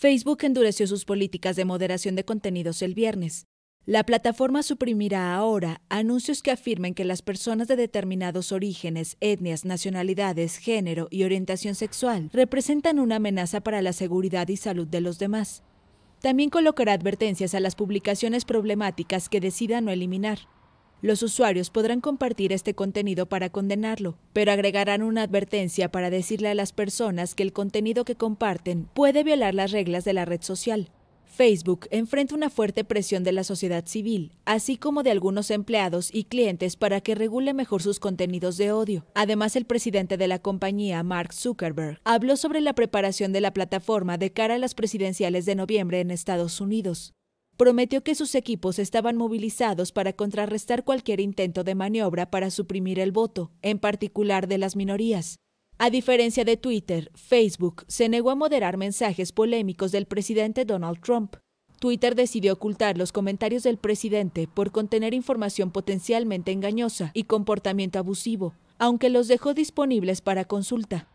Facebook endureció sus políticas de moderación de contenidos el viernes. La plataforma suprimirá ahora anuncios que afirmen que las personas de determinados orígenes, etnias, nacionalidades, género y orientación sexual representan una amenaza para la seguridad y salud de los demás. También colocará advertencias a las publicaciones problemáticas que decida no eliminar. Los usuarios podrán compartir este contenido para condenarlo, pero agregarán una advertencia para decirle a las personas que el contenido que comparten puede violar las reglas de la red social. Facebook enfrenta una fuerte presión de la sociedad civil, así como de algunos empleados y clientes para que regule mejor sus contenidos de odio. Además, el presidente de la compañía, Mark Zuckerberg, habló sobre la preparación de la plataforma de cara a las presidenciales de noviembre en Estados Unidos prometió que sus equipos estaban movilizados para contrarrestar cualquier intento de maniobra para suprimir el voto, en particular de las minorías. A diferencia de Twitter, Facebook se negó a moderar mensajes polémicos del presidente Donald Trump. Twitter decidió ocultar los comentarios del presidente por contener información potencialmente engañosa y comportamiento abusivo, aunque los dejó disponibles para consulta.